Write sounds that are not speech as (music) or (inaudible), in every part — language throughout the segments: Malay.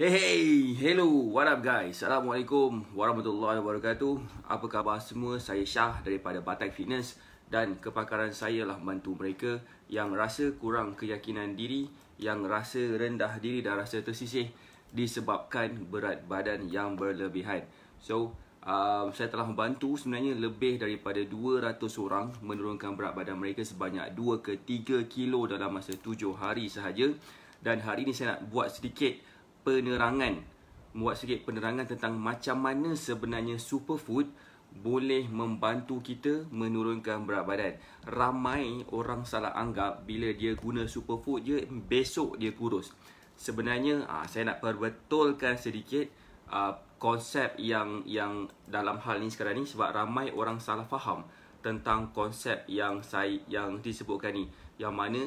Hey, hey, hello, what up guys? Assalamualaikum warahmatullahi wabarakatuh. Apa khabar semua? Saya Syah daripada Batai Fitness dan kepakaran saya lah bantu mereka yang rasa kurang keyakinan diri, yang rasa rendah diri dan rasa tersisih disebabkan berat badan yang berlebihan. So, um, saya telah membantu sebenarnya lebih daripada 200 orang menurunkan berat badan mereka sebanyak 2 ke 3 kilo dalam masa 7 hari sahaja. Dan hari ini saya nak buat sedikit uh, penerangan Buat sikit penerangan tentang macam mana sebenarnya superfood boleh membantu kita menurunkan berat badan Ramai orang salah anggap bila dia guna superfood je, besok dia kurus Sebenarnya ah, saya nak perbetulkan sedikit ah, konsep yang yang dalam hal ni sekarang ni sebab ramai orang salah faham tentang konsep yang saya yang disebutkan ni yang mana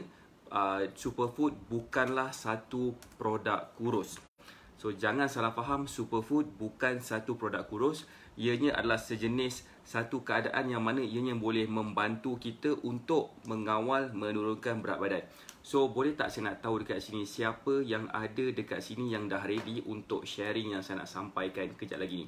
uh, superfood bukanlah satu produk kurus. So jangan salah faham superfood bukan satu produk kurus, ianya adalah sejenis satu keadaan yang mana ianya boleh membantu kita untuk mengawal menurunkan berat badan. So boleh tak saya nak tahu dekat sini siapa yang ada dekat sini yang dah ready untuk sharing yang saya nak sampaikan kejap lagi ni.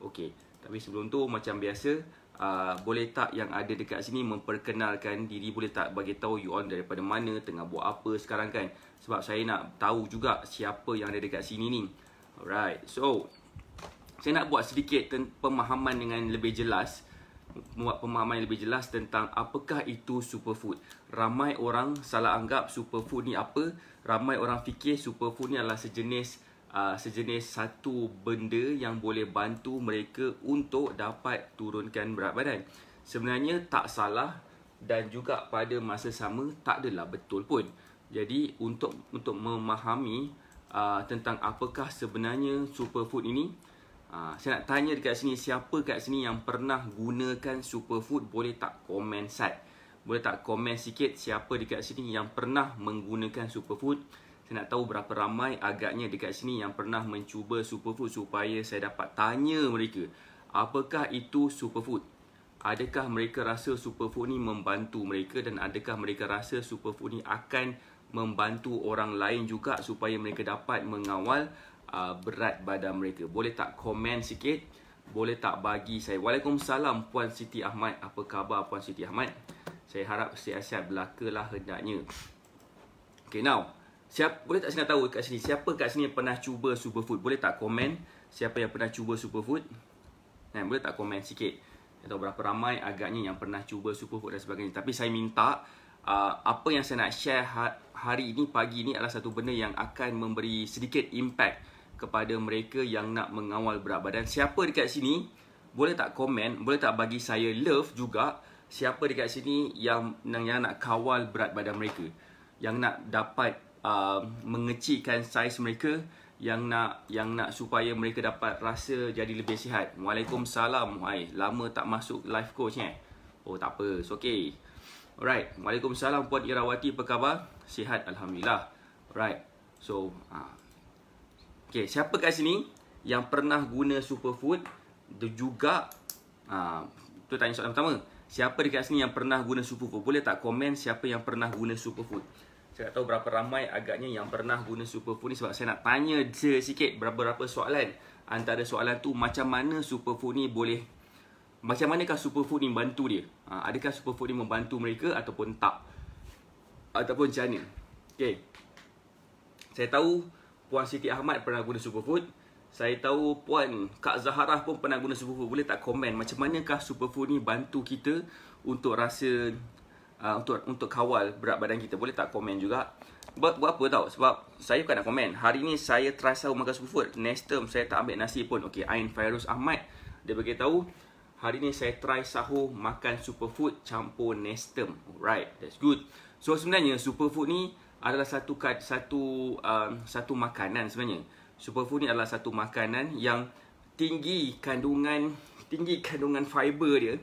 Okey, tapi sebelum tu macam biasa uh, boleh tak yang ada dekat sini memperkenalkan diri boleh tak bagi tahu you on daripada mana tengah buat apa sekarang kan sebab saya nak tahu juga siapa yang ada dekat sini ni alright so saya nak buat sedikit ten- pemahaman dengan lebih jelas membuat pemahaman yang lebih jelas tentang apakah itu superfood. Ramai orang salah anggap superfood ni apa? Ramai orang fikir superfood ni adalah sejenis Ah, sejenis satu benda yang boleh bantu mereka untuk dapat turunkan berat badan. Sebenarnya tak salah dan juga pada masa sama tak adalah betul pun. Jadi untuk untuk memahami uh, tentang apakah sebenarnya superfood ini, uh, saya nak tanya dekat sini siapa kat sini yang pernah gunakan superfood boleh tak komen site? Boleh tak komen sikit siapa dekat sini yang pernah menggunakan superfood? saya nak tahu berapa ramai agaknya dekat sini yang pernah mencuba superfood supaya saya dapat tanya mereka apakah itu superfood adakah mereka rasa superfood ni membantu mereka dan adakah mereka rasa superfood ni akan membantu orang lain juga supaya mereka dapat mengawal uh, berat badan mereka boleh tak komen sikit boleh tak bagi saya Waalaikumsalam Puan Siti Ahmad apa khabar Puan Siti Ahmad saya harap sihat-sihat belakalah hendaknya Okay now, Siap, boleh tak saya tahu kat sini siapa kat sini yang pernah cuba superfood? Boleh tak komen siapa yang pernah cuba superfood? Nah, eh, boleh tak komen sikit? Tahu berapa ramai agaknya yang pernah cuba superfood dan sebagainya. Tapi saya minta uh, apa yang saya nak share ha-, hari ini pagi ini adalah satu benda yang akan memberi sedikit impact kepada mereka yang nak mengawal berat badan. Siapa dekat sini boleh tak komen, boleh tak bagi saya love juga siapa dekat sini yang yang, yang nak kawal berat badan mereka. Yang nak dapat uh, mengecilkan saiz mereka yang nak yang nak supaya mereka dapat rasa jadi lebih sihat. Waalaikumsalam. Hai, lama tak masuk live coach eh. Oh, tak apa. It's okay. Alright. Waalaikumsalam puan Irawati, apa khabar? Sihat alhamdulillah. Alright. So, uh. Okay, siapa kat sini yang pernah guna superfood dan juga uh, tu tanya soalan pertama. Siapa dekat sini yang pernah guna superfood? Boleh tak komen siapa yang pernah guna superfood? saya tak tahu berapa ramai agaknya yang pernah guna Superphone ni sebab saya nak tanya je sikit berapa-berapa soalan. Antara soalan tu macam mana Superphone ni boleh macam manakah Superphone ni bantu dia? Ha, adakah Superphone ni membantu mereka ataupun tak? Ataupun macam mana? Okay. Saya tahu Puan Siti Ahmad pernah guna Superfood. Saya tahu Puan Kak Zaharah pun pernah guna Superfood. Boleh tak komen macam manakah Superfood ni bantu kita untuk rasa uh, untuk untuk kawal berat badan kita boleh tak komen juga buat buat apa tau sebab saya bukan nak komen hari ni saya try sahur makan superfood next term saya tak ambil nasi pun okey Ain Fairuz Ahmad dia bagi tahu hari ni saya try sahur makan superfood campur nestum. term alright that's good so sebenarnya superfood ni adalah satu satu um, satu makanan sebenarnya superfood ni adalah satu makanan yang tinggi kandungan tinggi kandungan fiber dia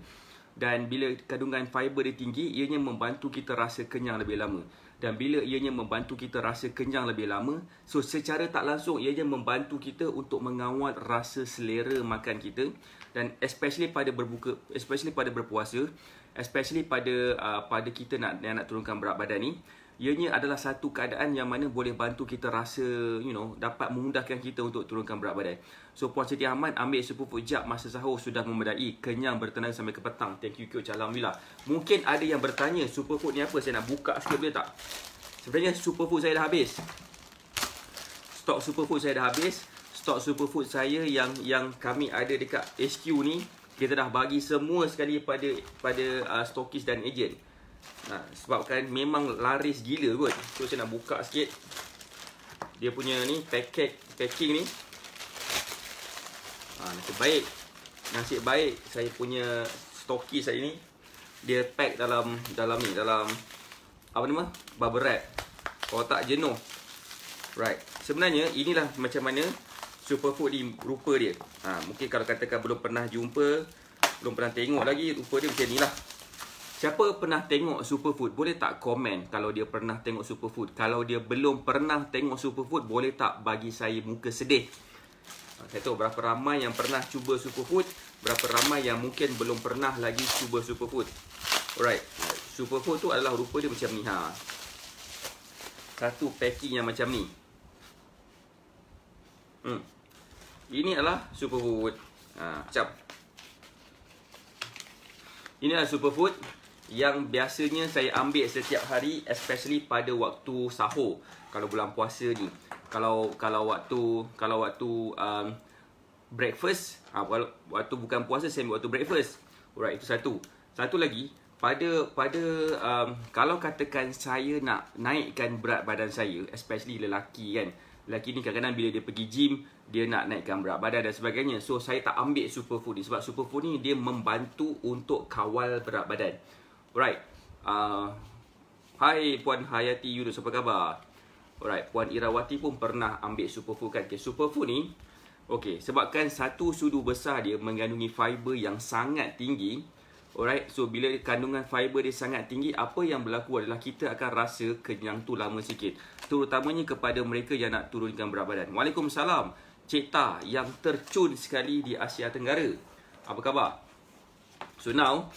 dan bila kandungan fiber dia tinggi ianya membantu kita rasa kenyang lebih lama dan bila ianya membantu kita rasa kenyang lebih lama so secara tak langsung ianya membantu kita untuk mengawal rasa selera makan kita dan especially pada berbuka especially pada berpuasa especially pada uh, pada kita nak nak turunkan berat badan ni ianya adalah satu keadaan yang mana boleh bantu kita rasa you know dapat memudahkan kita untuk turunkan berat badan. So Puan Siti Ahmad ambil sepupu jap masa sahur sudah memadai kenyang bertenaga sampai ke petang. Thank you coach alhamdulillah. Mungkin ada yang bertanya superfood ni apa saya nak buka sikit boleh tak? Sebenarnya superfood saya dah habis. Stok superfood saya dah habis. Stok superfood saya yang yang kami ada dekat HQ ni kita dah bagi semua sekali pada pada uh, stokis dan agent ha, Sebabkan memang laris gila kot So saya nak buka sikit Dia punya ni packet, packing ni ha, Nasib baik Nasib baik saya punya stoki saya ni Dia pack dalam dalam ni Dalam apa nama bubble wrap Kotak jenuh Right Sebenarnya inilah macam mana Superfood ni rupa dia ha, Mungkin kalau katakan belum pernah jumpa Belum pernah tengok lagi Rupa dia macam ni lah Siapa pernah tengok Superfood boleh tak komen kalau dia pernah tengok Superfood. Kalau dia belum pernah tengok Superfood boleh tak bagi saya muka sedih. Saya tahu berapa ramai yang pernah cuba Superfood, berapa ramai yang mungkin belum pernah lagi cuba Superfood. Alright. Superfood tu adalah rupa dia macam ni ha. Satu packing yang macam ni. Hmm. Ini adalah Superfood. Ha, cap. Ini adalah Superfood yang biasanya saya ambil setiap hari especially pada waktu sahur kalau bulan puasa ni kalau kalau waktu kalau waktu um, breakfast ha, waktu bukan puasa saya ambil waktu breakfast alright itu satu satu lagi pada pada um, kalau katakan saya nak naikkan berat badan saya especially lelaki kan lelaki ni kadang-kadang bila dia pergi gym dia nak naikkan berat badan dan sebagainya so saya tak ambil superfood ni sebab superfood ni dia membantu untuk kawal berat badan Alright. Uh, hai Puan Hayati Yunus, apa khabar? Alright, Puan Irawati pun pernah ambil superfood kan? Okay, superfood ni, okay, sebabkan satu sudu besar dia mengandungi fiber yang sangat tinggi. Alright, so bila kandungan fiber dia sangat tinggi, apa yang berlaku adalah kita akan rasa kenyang tu lama sikit. Terutamanya kepada mereka yang nak turunkan berat badan. Waalaikumsalam, Cita yang tercun sekali di Asia Tenggara. Apa khabar? So now,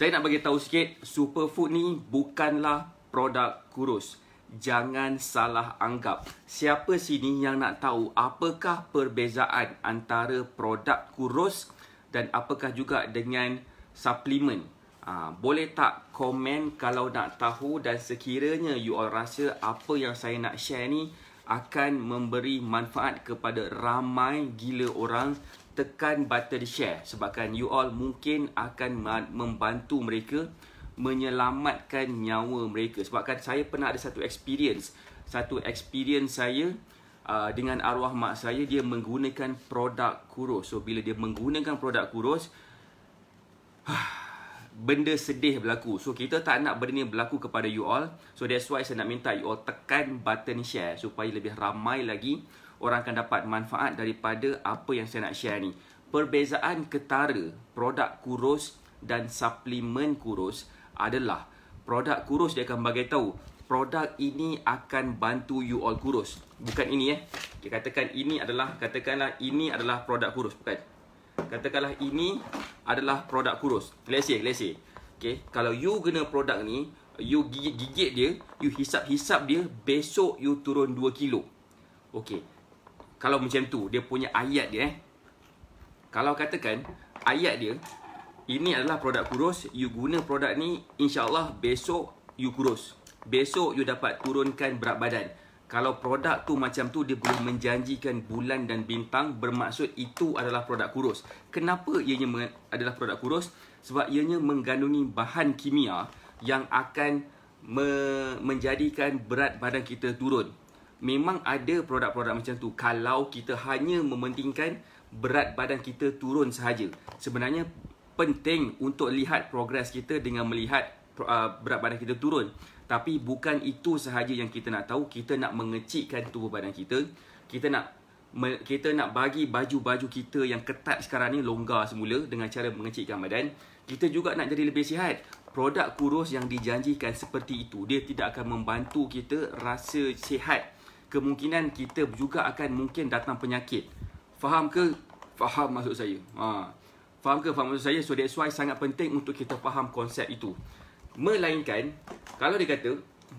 saya nak bagi tahu sikit, superfood ni bukanlah produk kurus. Jangan salah anggap. Siapa sini yang nak tahu apakah perbezaan antara produk kurus dan apakah juga dengan suplemen? Ha, boleh tak komen kalau nak tahu dan sekiranya you all rasa apa yang saya nak share ni akan memberi manfaat kepada ramai gila orang tekan button share sebabkan you all mungkin akan membantu mereka menyelamatkan nyawa mereka sebabkan saya pernah ada satu experience satu experience saya uh, dengan arwah mak saya dia menggunakan produk kurus so bila dia menggunakan produk kurus (sighs) ah, benda sedih berlaku. So kita tak nak benda ni berlaku kepada you all. So that's why saya nak minta you all tekan button share supaya lebih ramai lagi orang akan dapat manfaat daripada apa yang saya nak share ni. Perbezaan ketara produk kurus dan suplemen kurus adalah produk kurus dia akan bagi tahu produk ini akan bantu you all kurus. Bukan ini eh. Dia katakan ini adalah katakanlah ini adalah produk kurus bukan. Katakanlah ini adalah produk kurus. Let's say, let's say. Okay, kalau you guna produk ni, you gigit-gigit dia, you hisap-hisap dia, besok you turun 2 kilo. Okay. Kalau macam tu, dia punya ayat dia eh. Kalau katakan, ayat dia, ini adalah produk kurus, you guna produk ni, insyaAllah besok you kurus. Besok you dapat turunkan berat badan kalau produk tu macam tu dia boleh menjanjikan bulan dan bintang bermaksud itu adalah produk kurus. Kenapa ianya adalah produk kurus? Sebab ianya mengandungi bahan kimia yang akan me- menjadikan berat badan kita turun. Memang ada produk-produk macam tu kalau kita hanya mementingkan berat badan kita turun sahaja. Sebenarnya penting untuk lihat progres kita dengan melihat ah, berat badan kita turun. Tapi bukan itu sahaja yang kita nak tahu. Kita nak mengecikkan tubuh badan kita. Kita nak kita nak bagi baju-baju kita yang ketat sekarang ni longgar semula dengan cara mengecikkan badan. Kita juga nak jadi lebih sihat. Produk kurus yang dijanjikan seperti itu, dia tidak akan membantu kita rasa sihat. Kemungkinan kita juga akan mungkin datang penyakit. Faham ke? Faham maksud saya. Ha. Faham ke? Faham maksud saya. So that's why sangat penting untuk kita faham konsep itu. Melainkan kalau dia kata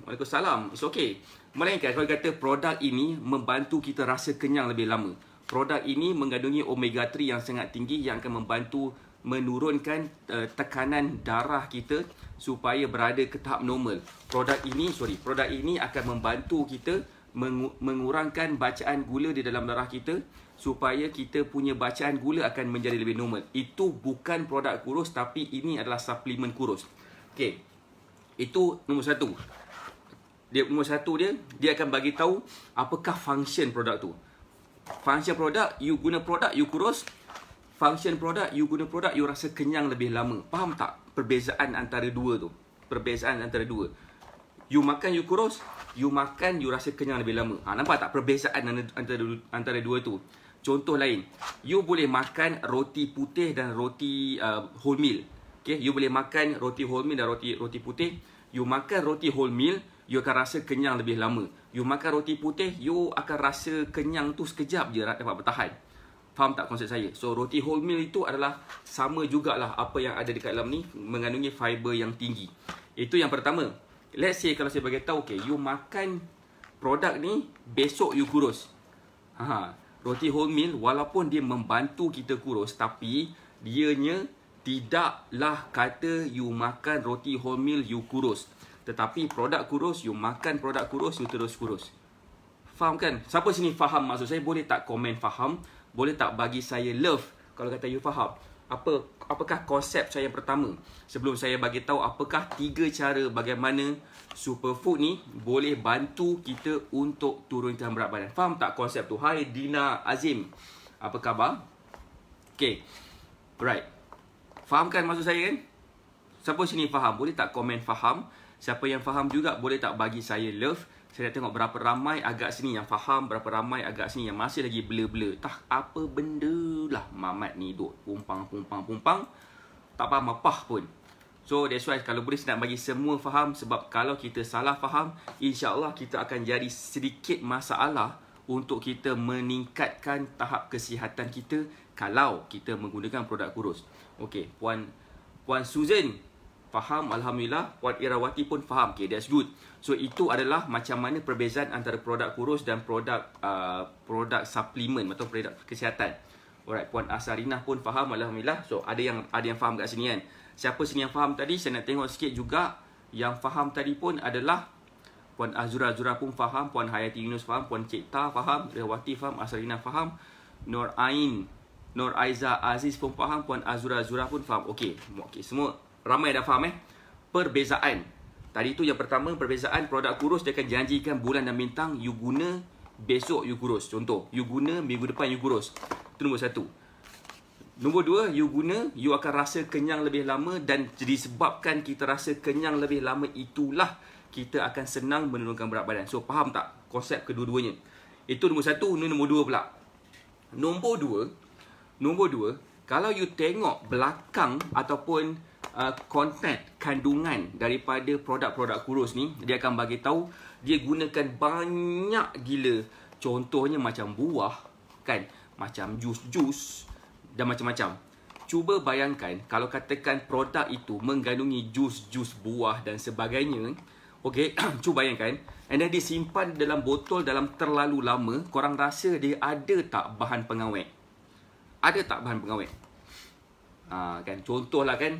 Waalaikumsalam, it's okay Melainkan kalau dia kata produk ini membantu kita rasa kenyang lebih lama Produk ini mengandungi omega 3 yang sangat tinggi yang akan membantu menurunkan uh, tekanan darah kita supaya berada ke tahap normal. Produk ini, sorry, produk ini akan membantu kita mengu- mengurangkan bacaan gula di dalam darah kita supaya kita punya bacaan gula akan menjadi lebih normal. Itu bukan produk kurus tapi ini adalah suplemen kurus. Okey. Itu nombor satu. Dia nombor satu dia dia akan bagi tahu apakah function produk tu. Function produk you guna produk you kurus. Function produk you guna produk you rasa kenyang lebih lama. Faham tak perbezaan antara dua tu? Perbezaan antara dua. You makan you kurus, you makan you rasa kenyang lebih lama. Ha, nampak tak perbezaan antara antara dua tu? Contoh lain, you boleh makan roti putih dan roti uh, wholemeal. Okay, you boleh makan roti wholemeal dan roti roti putih. You makan roti wholemeal, you akan rasa kenyang lebih lama. You makan roti putih, you akan rasa kenyang tu sekejap je dapat bertahan. Faham tak konsep saya? So, roti wholemeal itu adalah sama jugalah apa yang ada dekat dalam ni mengandungi fiber yang tinggi. Itu yang pertama. Let's say kalau saya bagi tahu, okay, you makan produk ni, besok you kurus. Ha, roti wholemeal walaupun dia membantu kita kurus tapi dianya Tidaklah kata you makan roti wholemeal you kurus. Tetapi produk kurus you makan produk kurus you terus kurus. Faham kan? Siapa sini faham maksud saya? Boleh tak komen faham? Boleh tak bagi saya love kalau kata you faham? Apa apakah konsep saya yang pertama? Sebelum saya bagi tahu apakah tiga cara bagaimana superfood ni boleh bantu kita untuk turunkan berat badan. Faham tak konsep tu? Hai Dina Azim. Apa khabar? Okay. Right. Fahamkan maksud saya kan? Siapa sini faham? Boleh tak komen faham? Siapa yang faham juga boleh tak bagi saya love? Saya nak tengok berapa ramai agak sini yang faham, berapa ramai agak sini yang masih lagi blur-blur. Tak apa benda lah mamat ni duk pumpang-pumpang-pumpang. Tak faham apa pun. So that's why kalau boleh nak bagi semua faham sebab kalau kita salah faham, insyaAllah kita akan jadi sedikit masalah untuk kita meningkatkan tahap kesihatan kita kalau kita menggunakan produk kurus. Okey, Puan Puan Susan faham alhamdulillah, Puan Irawati pun faham. Okay, that's good. So itu adalah macam mana perbezaan antara produk kurus dan produk uh, produk suplemen atau produk kesihatan. Alright, Puan Asarina pun faham alhamdulillah. So ada yang ada yang faham kat sini kan. Siapa sini yang faham tadi? Saya nak tengok sikit juga yang faham tadi pun adalah Puan Azura Azura pun faham, Puan Hayati Yunus faham, Puan Cik Ta faham, Irawati faham, Asarina faham, Nur Ain Nur Aiza Aziz pun faham, Puan Azura Azura pun faham. Okey, okey semua ramai dah faham eh. Perbezaan. Tadi tu yang pertama perbezaan produk kurus dia akan janjikan bulan dan bintang you guna besok you kurus. Contoh, you guna minggu depan you kurus. Itu nombor satu. Nombor dua, you guna, you akan rasa kenyang lebih lama dan disebabkan kita rasa kenyang lebih lama itulah kita akan senang menurunkan berat badan. So, faham tak konsep kedua-duanya? Itu nombor satu, ni nombor dua pula. Nombor dua, Nombor dua, kalau you tengok belakang ataupun konten uh, kandungan daripada produk-produk kurus ni, dia akan bagi tahu dia gunakan banyak gila. Contohnya macam buah, kan? Macam jus-jus dan macam-macam. Cuba bayangkan kalau katakan produk itu mengandungi jus-jus buah dan sebagainya, Okey, (clears throat) cuba bayangkan. And then disimpan dalam botol dalam terlalu lama, korang rasa dia ada tak bahan pengawet? ada tak bahan pengawet? Ha, kan lah kan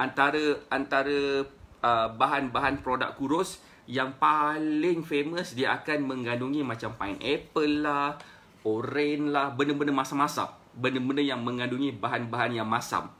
antara antara uh, bahan-bahan produk kurus yang paling famous dia akan mengandungi macam pineapple lah, orange lah, benda-benda masam-masam, benda-benda yang mengandungi bahan-bahan yang masam.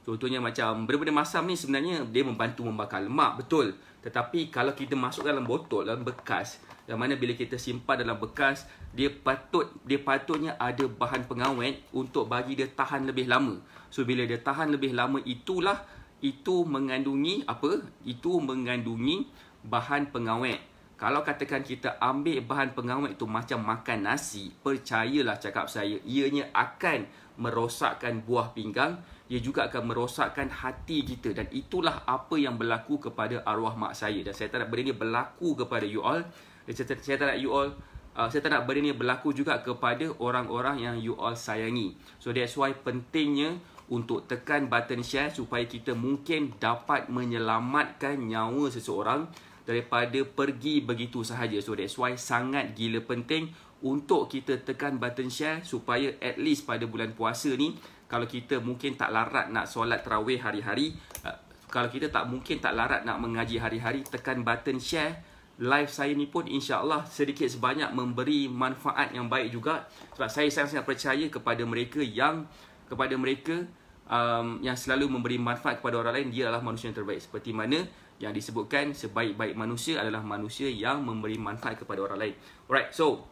Contohnya macam benda-benda masam ni sebenarnya dia membantu membakar lemak betul. Tetapi kalau kita masuk dalam botol dalam bekas yang mana bila kita simpan dalam bekas dia patut dia patutnya ada bahan pengawet untuk bagi dia tahan lebih lama. So bila dia tahan lebih lama itulah itu mengandungi apa? Itu mengandungi bahan pengawet. Kalau katakan kita ambil bahan pengawet itu macam makan nasi, percayalah cakap saya, ianya akan merosakkan buah pinggang ia juga akan merosakkan hati kita dan itulah apa yang berlaku kepada arwah mak saya dan saya tak nak benda ni berlaku kepada you all saya, saya tak nak you all Uh, saya tak nak benda ni berlaku juga kepada orang-orang yang you all sayangi. So that's why pentingnya untuk tekan button share supaya kita mungkin dapat menyelamatkan nyawa seseorang daripada pergi begitu sahaja. So that's why sangat gila penting untuk kita tekan button share supaya at least pada bulan puasa ni kalau kita mungkin tak larat nak solat terawih hari-hari, uh, kalau kita tak mungkin tak larat nak mengaji hari-hari, tekan button share. Live saya ni pun insya Allah sedikit sebanyak memberi manfaat yang baik juga. Sebab saya sangat-sangat percaya kepada mereka yang, kepada mereka um, yang selalu memberi manfaat kepada orang lain, dia adalah manusia yang terbaik. Seperti mana yang disebutkan sebaik-baik manusia adalah manusia yang memberi manfaat kepada orang lain. Alright, so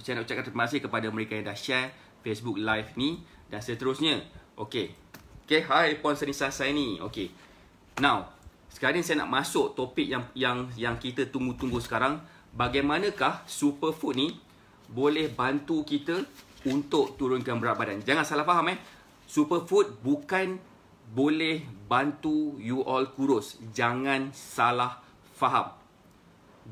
saya nak ucapkan terima kasih kepada mereka yang dah share Facebook live ni. Dan seterusnya. Okay. Okay. Hai Puan Seri Sasai ni. Okay. Now. Sekarang saya nak masuk topik yang yang yang kita tunggu-tunggu sekarang. Bagaimanakah superfood ni boleh bantu kita untuk turunkan berat badan. Jangan salah faham eh. Superfood bukan boleh bantu you all kurus. Jangan salah faham.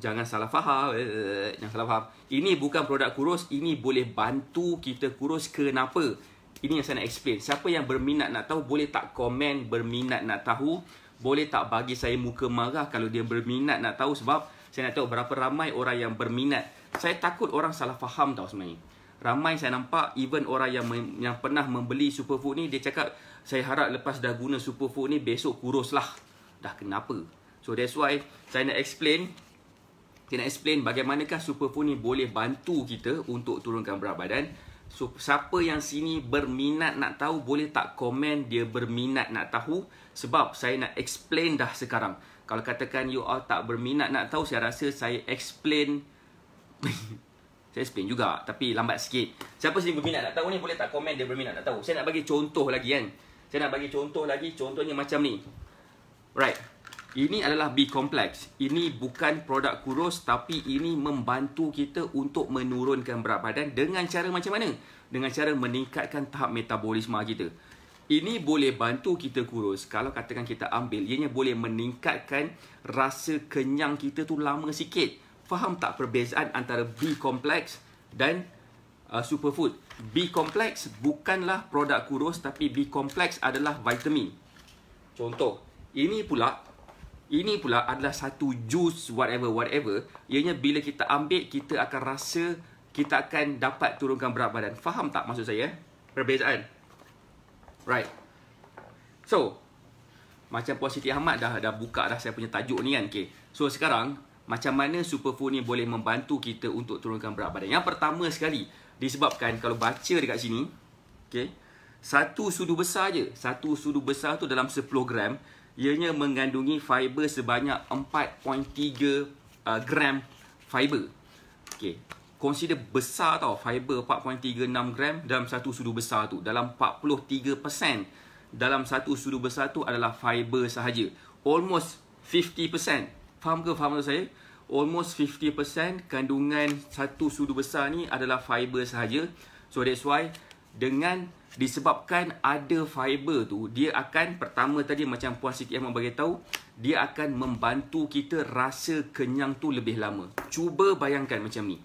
Jangan salah faham. Eh, eh, eh, jangan salah faham. Ini bukan produk kurus. Ini boleh bantu kita kurus. Kenapa? Kenapa? ini yang saya nak explain. Siapa yang berminat nak tahu boleh tak komen berminat nak tahu. Boleh tak bagi saya muka marah kalau dia berminat nak tahu sebab saya nak tahu berapa ramai orang yang berminat. Saya takut orang salah faham tau sebenarnya. Ramai saya nampak even orang yang yang pernah membeli superfood ni dia cakap saya harap lepas dah guna superfood ni besok lah. Dah kenapa? So that's why saya nak explain saya nak explain bagaimanakah superfood ni boleh bantu kita untuk turunkan berat badan. So siapa yang sini berminat nak tahu boleh tak komen dia berminat nak tahu sebab saya nak explain dah sekarang. Kalau katakan you all tak berminat nak tahu saya rasa saya explain (laughs) saya explain juga tapi lambat sikit. Siapa sini berminat nak tahu ni boleh tak komen dia berminat nak tahu. Saya nak bagi contoh lagi kan. Saya nak bagi contoh lagi contohnya macam ni. Right. Ini adalah B Complex. Ini bukan produk kurus tapi ini membantu kita untuk menurunkan berat badan dengan cara macam mana? Dengan cara meningkatkan tahap metabolisme kita. Ini boleh bantu kita kurus. Kalau katakan kita ambil, ianya boleh meningkatkan rasa kenyang kita tu lama sikit. Faham tak perbezaan antara B Complex dan uh, superfood? B Complex bukanlah produk kurus tapi B Complex adalah vitamin. Contoh, ini pula ini pula adalah satu juice whatever whatever. Ianya bila kita ambil kita akan rasa kita akan dapat turunkan berat badan. Faham tak maksud saya? Eh? Perbezaan. Right. So macam Puan Siti Ahmad dah dah buka dah saya punya tajuk ni kan. Okay. So sekarang macam mana superfood ni boleh membantu kita untuk turunkan berat badan? Yang pertama sekali disebabkan kalau baca dekat sini, okay, satu sudu besar je, satu sudu besar tu dalam 10 gram, ianya mengandungi fiber sebanyak 4.3 uh, gram fiber. Okay, consider besar tau fiber 4.36 gram dalam satu sudu besar tu. Dalam 43% dalam satu sudu besar tu adalah fiber sahaja. Almost 50%. Faham ke faham maksud saya? Almost 50% kandungan satu sudu besar ni adalah fiber sahaja. So that's why dengan disebabkan ada fiber tu dia akan pertama tadi macam puan Siti Ahmad bagi tahu dia akan membantu kita rasa kenyang tu lebih lama cuba bayangkan macam ni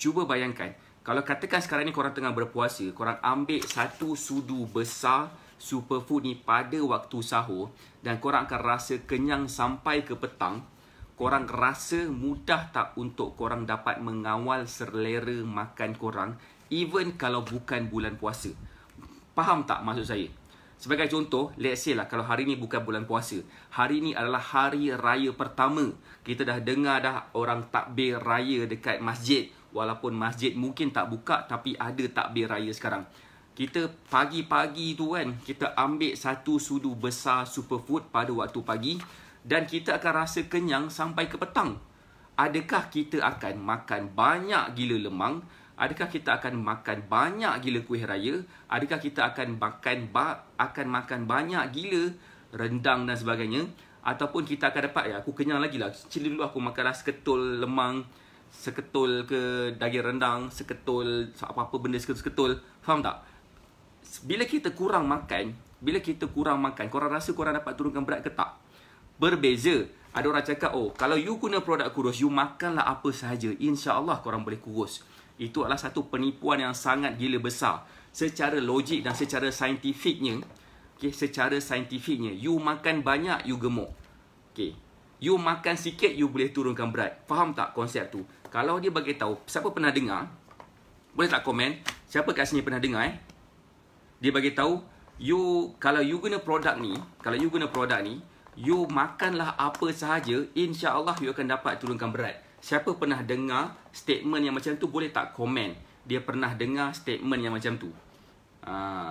cuba bayangkan kalau katakan sekarang ni korang tengah berpuasa korang ambil satu sudu besar superfood ni pada waktu sahur dan korang akan rasa kenyang sampai ke petang korang rasa mudah tak untuk korang dapat mengawal selera makan korang even kalau bukan bulan puasa Faham tak maksud saya? Sebagai contoh, let's say lah kalau hari ni bukan bulan puasa. Hari ni adalah hari raya pertama. Kita dah dengar dah orang takbir raya dekat masjid. Walaupun masjid mungkin tak buka tapi ada takbir raya sekarang. Kita pagi-pagi tu kan, kita ambil satu sudu besar superfood pada waktu pagi dan kita akan rasa kenyang sampai ke petang. Adakah kita akan makan banyak gila lemang Adakah kita akan makan banyak gila kuih raya? Adakah kita akan makan ba- akan makan banyak gila rendang dan sebagainya? Ataupun kita akan dapat ya aku kenyang lagi lah. Cili dulu aku makan lah seketul lemang, seketul ke daging rendang, seketul apa-apa benda seketul-seketul. Faham tak? Bila kita kurang makan, bila kita kurang makan, korang rasa korang dapat turunkan berat ke tak? Berbeza. Ada orang cakap, oh kalau you guna produk kurus, you makanlah apa sahaja. InsyaAllah korang boleh kurus. Itu adalah satu penipuan yang sangat gila besar. Secara logik dan secara saintifiknya, okay, secara saintifiknya, you makan banyak, you gemuk. Okay. You makan sikit, you boleh turunkan berat. Faham tak konsep tu? Kalau dia bagi tahu, siapa pernah dengar? Boleh tak komen? Siapa kat sini pernah dengar eh? Dia bagi tahu, you kalau you guna produk ni, kalau you guna produk ni, you makanlah apa sahaja, insyaallah you akan dapat turunkan berat siapa pernah dengar statement yang macam tu boleh tak komen dia pernah dengar statement yang macam tu ha.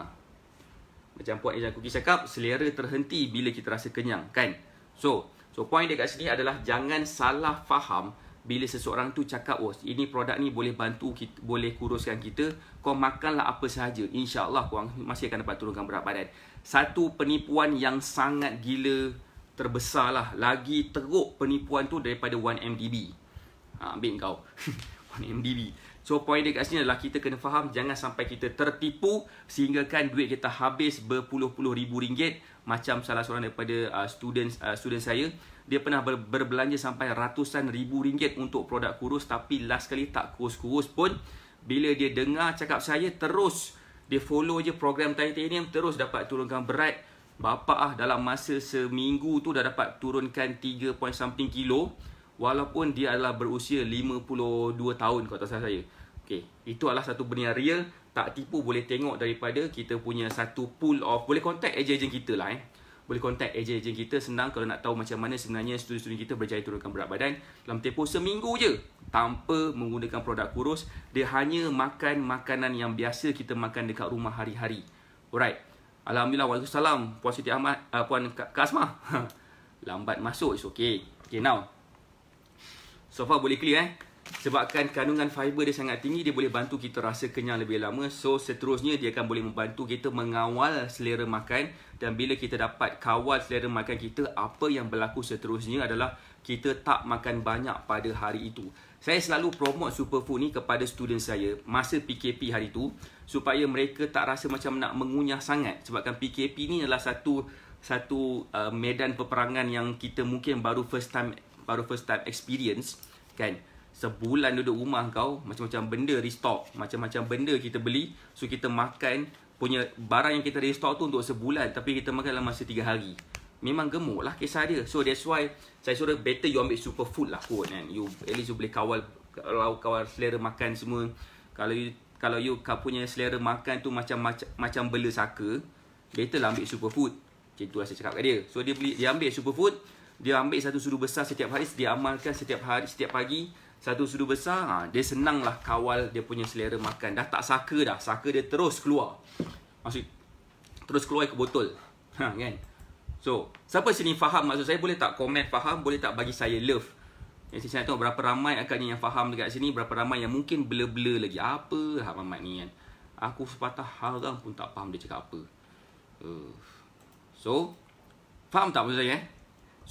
macam puan Ejan Kuki cakap selera terhenti bila kita rasa kenyang kan so so point dia kat sini adalah jangan salah faham bila seseorang tu cakap oh ini produk ni boleh bantu kita, boleh kuruskan kita kau makanlah apa sahaja insyaallah kau masih akan dapat turunkan berat badan satu penipuan yang sangat gila terbesarlah lagi teruk penipuan tu daripada 1MDB ha, ambil kau on (laughs) MDB so point dia kat sini adalah kita kena faham jangan sampai kita tertipu sehingga kan duit kita habis berpuluh-puluh ribu ringgit macam salah seorang daripada uh, ah, student uh, ah, student saya dia pernah ber- berbelanja sampai ratusan ribu ringgit untuk produk kurus tapi last kali tak kurus-kurus pun bila dia dengar cakap saya terus dia follow je program titanium terus dapat turunkan berat bapak ah dalam masa seminggu tu dah dapat turunkan 3 point something kilo walaupun dia adalah berusia 52 tahun kalau tak salah saya. okay, itu adalah satu benda yang real, tak tipu boleh tengok daripada kita punya satu pool of boleh contact ejen-ejen kita lah eh. Boleh contact ejen-ejen kita senang kalau nak tahu macam mana sebenarnya student-student kita berjaya turunkan berat badan dalam tempoh seminggu je tanpa menggunakan produk kurus, dia hanya makan makanan yang biasa kita makan dekat rumah hari-hari. Alright. Alhamdulillah Waalaikumsalam Puan Siti Ahmad uh, Puan Kak Asma (laughs) Lambat masuk It's okay Okay now So far boleh clear eh Sebabkan kandungan fiber dia sangat tinggi Dia boleh bantu kita rasa kenyang lebih lama So seterusnya dia akan boleh membantu kita mengawal selera makan Dan bila kita dapat kawal selera makan kita Apa yang berlaku seterusnya adalah Kita tak makan banyak pada hari itu Saya selalu promote superfood ni kepada student saya Masa PKP hari itu Supaya mereka tak rasa macam nak mengunyah sangat Sebabkan PKP ni adalah satu satu uh, medan peperangan yang kita mungkin baru first time baru first time experience kan sebulan duduk rumah kau macam-macam benda restock macam-macam benda kita beli so kita makan punya barang yang kita restock tu untuk sebulan tapi kita makan dalam masa tiga hari memang gemuk lah kisah dia so that's why saya suruh better you ambil superfood lah pun kan you at least you boleh kawal kalau kawal selera makan semua kalau you kalau you kau punya selera makan tu macam macam, macam bela saka better lah ambil superfood macam tu lah saya cakap kat dia so dia beli dia ambil superfood dia ambil satu sudu besar setiap hari dia amalkan setiap hari setiap pagi satu sudu besar ha, dia senanglah kawal dia punya selera makan dah tak saka dah saka dia terus keluar masih terus keluar ke botol ha, kan so siapa sini faham maksud saya boleh tak komen faham boleh tak bagi saya love Ya, saya nak tahu berapa ramai akaknya yang faham dekat sini, berapa ramai yang mungkin blur-blur lagi. Apa hak lah mamat ni kan? Aku sepatah haram pun tak faham dia cakap apa. Uh. So, faham tak maksud saya eh?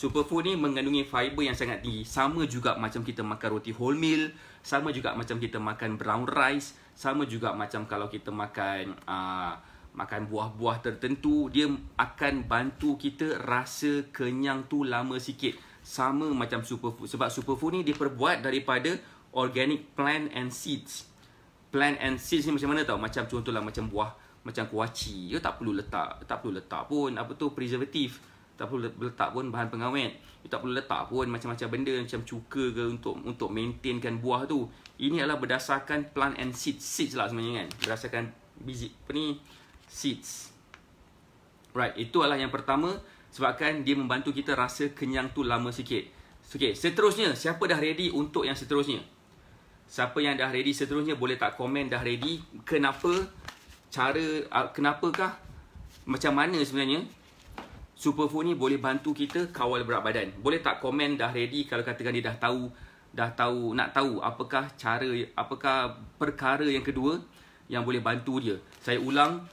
Superfood ni mengandungi fiber yang sangat tinggi. Sama juga macam kita makan roti wholemeal, sama juga macam kita makan brown rice, sama juga macam kalau kita makan aa, ah, makan buah-buah tertentu, dia akan bantu kita rasa kenyang tu lama sikit. Sama macam superfood. Sebab superfood ni diperbuat daripada organic plant and seeds. Plant and seeds ni macam mana tau? Macam contohlah macam buah macam kuaci. Dia tak perlu letak, tak perlu letak pun apa tu preservative tak perlu letak pun bahan pengawet you tak perlu letak pun macam-macam benda macam cuka ke untuk untuk maintainkan buah tu ini adalah berdasarkan plant and seeds seeds lah sebenarnya kan berdasarkan biji apa ni seeds right itu adalah yang pertama sebabkan dia membantu kita rasa kenyang tu lama sikit Okay, seterusnya, siapa dah ready untuk yang seterusnya? Siapa yang dah ready seterusnya boleh tak komen dah ready? Kenapa? Cara, kenapakah? Macam mana sebenarnya Superfood ni boleh bantu kita kawal berat badan. Boleh tak komen dah ready kalau katakan dia dah tahu dah tahu nak tahu apakah cara apakah perkara yang kedua yang boleh bantu dia. Saya ulang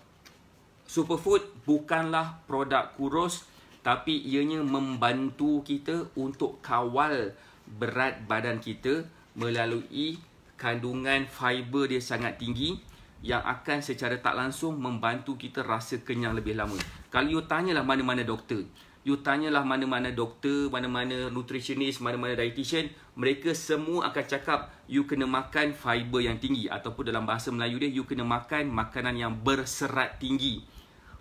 Superfood bukanlah produk kurus tapi ianya membantu kita untuk kawal berat badan kita melalui kandungan fiber dia sangat tinggi yang akan secara tak langsung membantu kita rasa kenyang lebih lama. Kalau you tanyalah mana-mana doktor, you tanyalah mana-mana doktor, mana-mana nutritionist, mana-mana dietitian, mereka semua akan cakap you kena makan fiber yang tinggi ataupun dalam bahasa Melayu dia you kena makan makanan yang berserat tinggi.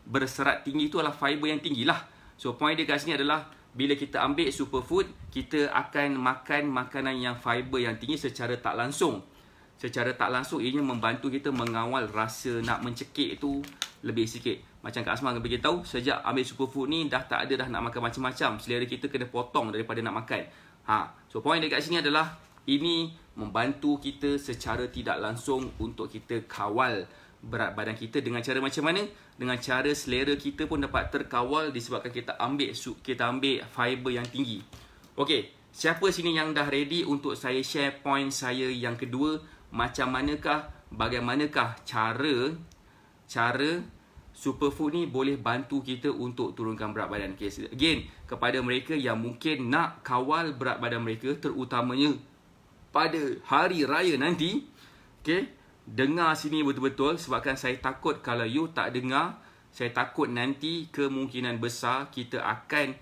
Berserat tinggi tu adalah fiber yang tinggilah. So point dia kat sini adalah bila kita ambil superfood, kita akan makan makanan yang fiber yang tinggi secara tak langsung secara tak langsung ianya membantu kita mengawal rasa nak mencekik tu lebih sikit. Macam Kak Asma akan beritahu, sejak ambil superfood ni dah tak ada dah nak makan macam-macam. Selera kita kena potong daripada nak makan. Ha. So, poin dekat sini adalah ini membantu kita secara tidak langsung untuk kita kawal berat badan kita dengan cara macam mana? Dengan cara selera kita pun dapat terkawal disebabkan kita ambil kita ambil fiber yang tinggi. Okey, siapa sini yang dah ready untuk saya share point saya yang kedua macam manakah bagaimanakah cara cara superfood ni boleh bantu kita untuk turunkan berat badan okay, again kepada mereka yang mungkin nak kawal berat badan mereka terutamanya pada hari raya nanti okay? dengar sini betul-betul sebabkan saya takut kalau you tak dengar saya takut nanti kemungkinan besar kita akan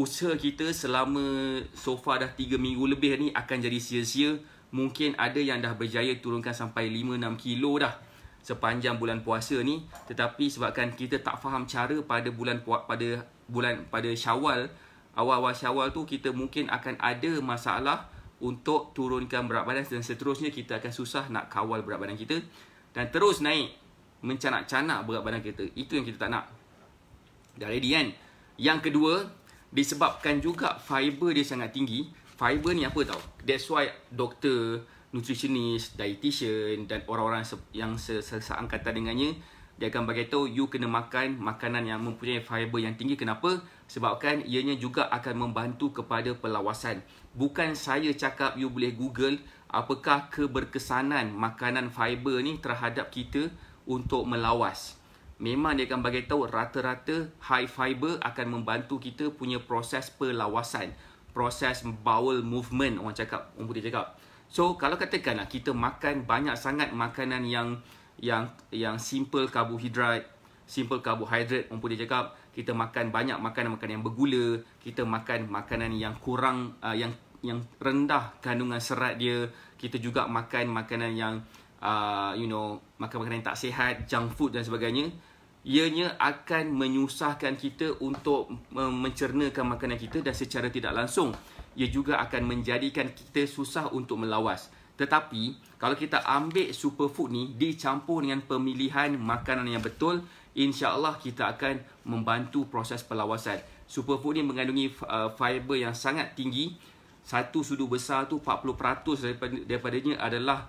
usaha kita selama sofa dah 3 minggu lebih ni akan jadi sia-sia mungkin ada yang dah berjaya turunkan sampai 5-6 kilo dah sepanjang bulan puasa ni tetapi sebabkan kita tak faham cara pada bulan pada bulan pada syawal awal-awal syawal tu kita mungkin akan ada masalah untuk turunkan berat badan dan seterusnya kita akan susah nak kawal berat badan kita dan terus naik mencanak-canak berat badan kita itu yang kita tak nak dah ready kan yang kedua disebabkan juga fiber dia sangat tinggi fiber ni apa tau. That's why doktor, nutritionist, dietitian dan orang-orang yang seangkatan dengannya dia akan bagi you kena makan makanan yang mempunyai fiber yang tinggi kenapa? Sebabkan ianya juga akan membantu kepada perlawasan. Bukan saya cakap you boleh Google apakah keberkesanan makanan fiber ni terhadap kita untuk melawas. Memang dia akan bagi tahu rata-rata high fiber akan membantu kita punya proses perlawasan proses bowel movement orang cakap orang putih cakap so kalau katakanlah kita makan banyak sangat makanan yang yang yang simple karbohidrat, simple karbohidrat, orang putih cakap kita makan banyak makanan-makanan yang bergula kita makan makanan yang kurang uh, yang yang rendah kandungan serat dia kita juga makan makanan yang uh, you know makan makanan yang tak sihat junk food dan sebagainya ianya akan menyusahkan kita untuk mencernakan makanan kita dan secara tidak langsung ia juga akan menjadikan kita susah untuk melawas. Tetapi kalau kita ambil superfood ni dicampur dengan pemilihan makanan yang betul, insya-Allah kita akan membantu proses pelawasan. Superfood ni mengandungi uh, fiber yang sangat tinggi. Satu sudu besar tu 40% daripada daripadanya adalah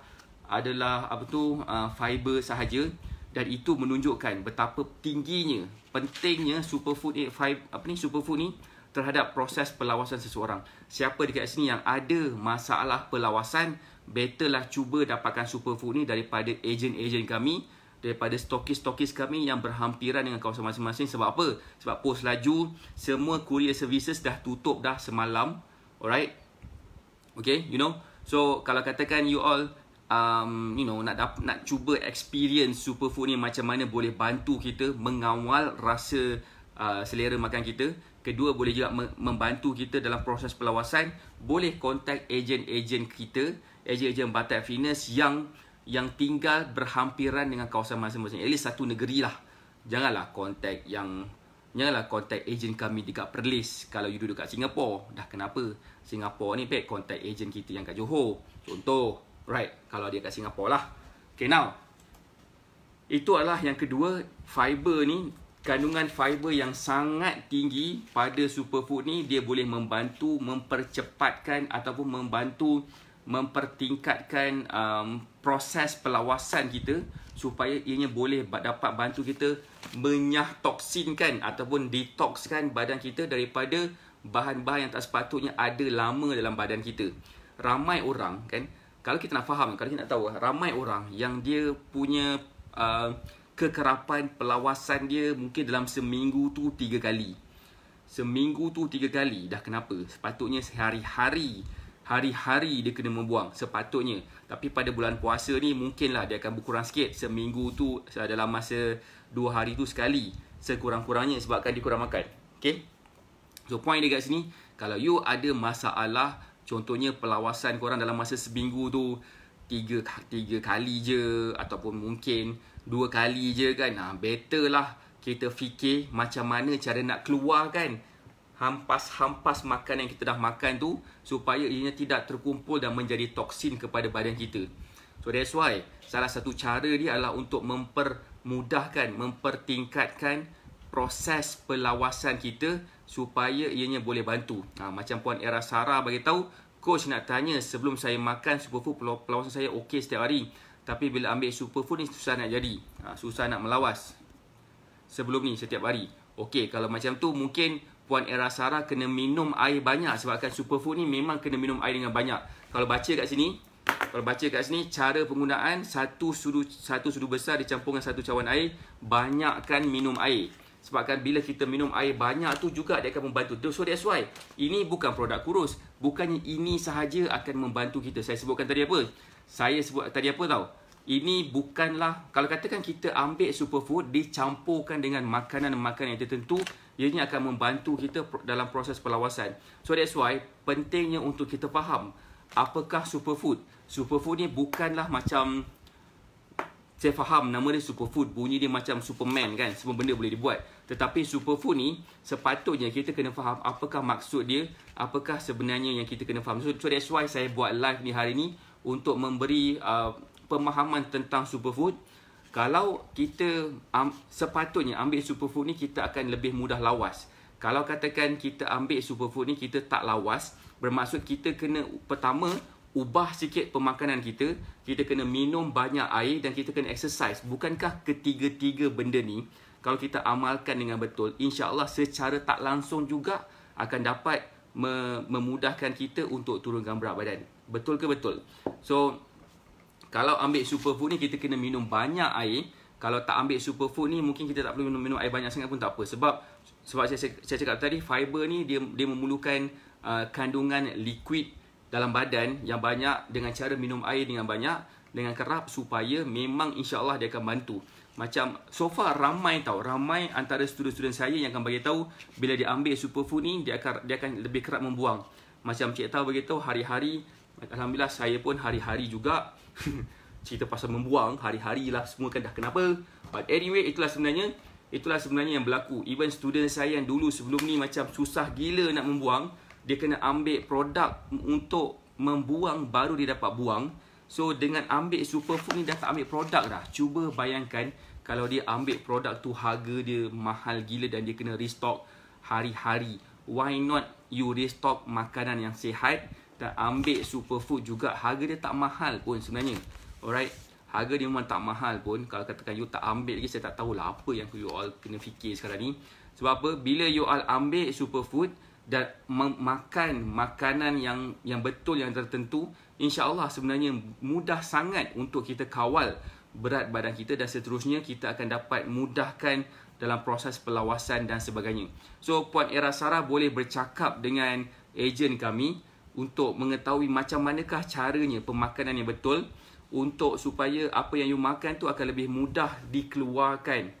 adalah apa tu uh, fiber sahaja dan itu menunjukkan betapa tingginya pentingnya superfood ni eh, five apa ni superfood ni terhadap proses perlawasan seseorang. Siapa dekat sini yang ada masalah perlawasan, betterlah cuba dapatkan superfood ni daripada ejen-ejen kami, daripada stokis-stokis kami yang berhampiran dengan kawasan masing-masing. Sebab apa? Sebab pos laju, semua courier services dah tutup dah semalam. Alright? Okay, you know? So, kalau katakan you all um, you know nak nak cuba experience superfood ni macam mana boleh bantu kita mengawal rasa uh, selera makan kita kedua boleh juga membantu kita dalam proses pelawasan boleh contact ejen-ejen kita ejen-ejen batat fitness yang yang tinggal berhampiran dengan kawasan masing-masing at least satu negeri lah janganlah contact yang janganlah contact ejen kami dekat Perlis kalau you duduk kat Singapura dah kenapa Singapura ni pek contact ejen kita yang kat Johor contoh Right, kalau dia kat Singapura lah. Okay, now. Itu adalah yang kedua, fiber ni, kandungan fiber yang sangat tinggi pada superfood ni, dia boleh membantu mempercepatkan ataupun membantu mempertingkatkan um, proses pelawasan kita supaya ianya boleh dapat bantu kita menyah toksinkan ataupun detoxkan badan kita daripada bahan-bahan yang tak sepatutnya ada lama dalam badan kita. Ramai orang kan, kalau kita nak faham kalau kita nak tahu ramai orang yang dia punya uh, kekerapan pelawasan dia mungkin dalam seminggu tu tiga kali seminggu tu tiga kali dah kenapa sepatutnya sehari-hari hari-hari dia kena membuang sepatutnya tapi pada bulan puasa ni mungkinlah dia akan berkurang sikit seminggu tu dalam masa dua hari tu sekali sekurang-kurangnya sebabkan dia kurang makan okay so point dia kat sini kalau you ada masalah Contohnya pelawasan korang dalam masa seminggu tu tiga, tiga kali je Ataupun mungkin dua kali je kan ha, Better lah kita fikir macam mana cara nak keluar kan Hampas-hampas makan yang kita dah makan tu Supaya ianya tidak terkumpul dan menjadi toksin kepada badan kita So that's why salah satu cara dia adalah untuk mempermudahkan Mempertingkatkan proses pelawasan kita supaya ianya boleh bantu. Ha, macam puan Era Sarah, bagi tahu, coach nak tanya sebelum saya makan superfood pelawasan saya okey setiap hari. Tapi bila ambil superfood ni susah nak jadi. Ha, susah nak melawas. Sebelum ni setiap hari. Okey, kalau macam tu mungkin puan Era Sarah kena minum air banyak sebabkan superfood ni memang kena minum air dengan banyak. Kalau baca kat sini, kalau baca kat sini cara penggunaan satu sudu satu sudu besar dicampur dengan satu cawan air, banyakkan minum air. Sebabkan bila kita minum air banyak tu juga dia akan membantu. So that's why ini bukan produk kurus. Bukannya ini sahaja akan membantu kita. Saya sebutkan tadi apa? Saya sebut tadi apa tau? Ini bukanlah, kalau katakan kita ambil superfood dicampurkan dengan makanan-makanan yang tertentu Ianya akan membantu kita dalam proses perlawasan So that's why pentingnya untuk kita faham Apakah superfood? Superfood ni bukanlah macam saya faham nama dia superfood bunyi dia macam superman kan semua benda boleh dibuat tetapi superfood ni sepatutnya kita kena faham apakah maksud dia apakah sebenarnya yang kita kena faham so, so that's why saya buat live ni hari ni untuk memberi uh, pemahaman tentang superfood kalau kita um, sepatutnya ambil superfood ni kita akan lebih mudah lawas kalau katakan kita ambil superfood ni kita tak lawas bermaksud kita kena pertama ubah sikit pemakanan kita, kita kena minum banyak air dan kita kena exercise. Bukankah ketiga-tiga benda ni kalau kita amalkan dengan betul, insya-Allah secara tak langsung juga akan dapat memudahkan kita untuk turunkan berat badan. Betul ke betul? So kalau ambil superfood ni kita kena minum banyak air. Kalau tak ambil superfood ni mungkin kita tak perlu minum, minum air banyak sangat pun tak apa sebab sebab saya saya cakap tadi fiber ni dia dia memerlukan uh, kandungan liquid dalam badan yang banyak dengan cara minum air dengan banyak dengan kerap supaya memang insyaallah dia akan bantu macam so far ramai tau ramai antara student-student saya yang akan bagi tahu bila dia ambil superfood ni dia akan dia akan lebih kerap membuang macam cik tahu bagi tahu hari-hari alhamdulillah saya pun hari-hari juga (laughs) cerita pasal membuang hari hari lah semua kan dah kenapa but anyway itulah sebenarnya itulah sebenarnya yang berlaku even student saya yang dulu sebelum ni macam susah gila nak membuang dia kena ambil produk untuk membuang baru dia dapat buang. So dengan ambil superfood ni dah tak ambil produk dah. Cuba bayangkan kalau dia ambil produk tu harga dia mahal gila dan dia kena restock hari-hari. Why not you restock makanan yang sihat dan ambil superfood juga harga dia tak mahal pun sebenarnya. Alright. Harga dia memang tak mahal pun Kalau katakan you tak ambil lagi Saya tak tahulah apa yang you all kena fikir sekarang ni Sebab apa? Bila you all ambil superfood dan makan makanan yang yang betul yang tertentu insyaallah sebenarnya mudah sangat untuk kita kawal berat badan kita dan seterusnya kita akan dapat mudahkan dalam proses pelawasan dan sebagainya. So puan Era Sarah boleh bercakap dengan ejen kami untuk mengetahui macam manakah caranya pemakanan yang betul untuk supaya apa yang you makan tu akan lebih mudah dikeluarkan.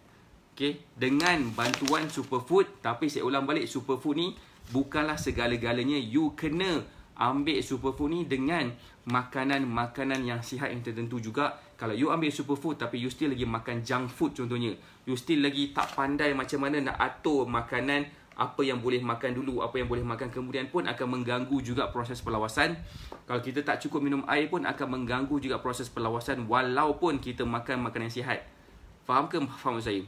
Okay. Dengan bantuan superfood Tapi saya ulang balik Superfood ni bukanlah segala-galanya you kena ambil superfood ni dengan makanan-makanan yang sihat yang tertentu juga kalau you ambil superfood tapi you still lagi makan junk food contohnya you still lagi tak pandai macam mana nak atur makanan apa yang boleh makan dulu apa yang boleh makan kemudian pun akan mengganggu juga proses perlawasan kalau kita tak cukup minum air pun akan mengganggu juga proses perlawasan walaupun kita makan makanan sihat faham ke faham saya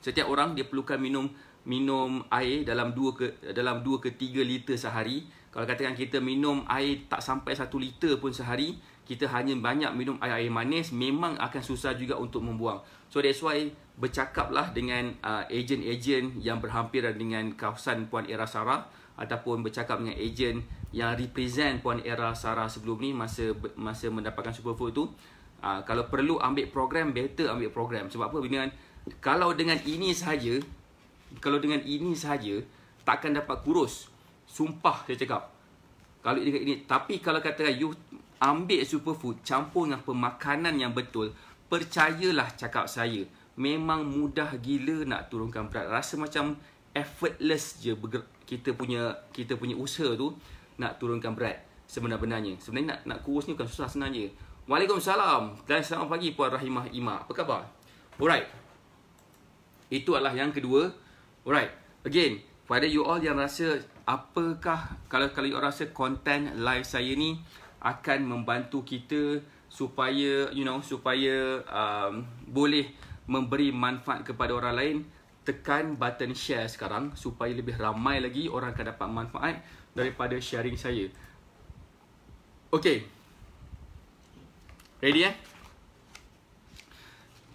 setiap orang dia perlukan minum minum air dalam 2 ke dalam 2 ke 3 liter sehari. Kalau katakan kita minum air tak sampai 1 liter pun sehari, kita hanya banyak minum air-air manis memang akan susah juga untuk membuang. So that's why bercakaplah dengan uh, ejen-ejen yang berhampiran dengan kawasan Puan Era Sarah ataupun bercakap dengan ejen yang represent Puan Era Sarah sebelum ni masa masa mendapatkan superfood tu. Uh, kalau perlu ambil program, better ambil program. Sebab apa? Dengan, kalau dengan ini sahaja, kalau dengan ini sahaja takkan dapat kurus sumpah saya cakap kalau dengan ini tapi kalau kata you ambil superfood campur dengan pemakanan yang betul percayalah cakap saya memang mudah gila nak turunkan berat rasa macam effortless je berger- kita punya kita punya usaha tu nak turunkan berat sebenarnya sebenarnya nak nak kurus ni bukan susah sebenarnya Waalaikumsalam dan selamat pagi puan Rahimah Ima apa khabar alright itu adalah yang kedua Alright. Again, pada you all yang rasa apakah kalau kalau you rasa content live saya ni akan membantu kita supaya you know supaya um, boleh memberi manfaat kepada orang lain tekan button share sekarang supaya lebih ramai lagi orang akan dapat manfaat daripada sharing saya. Okay. Ready eh?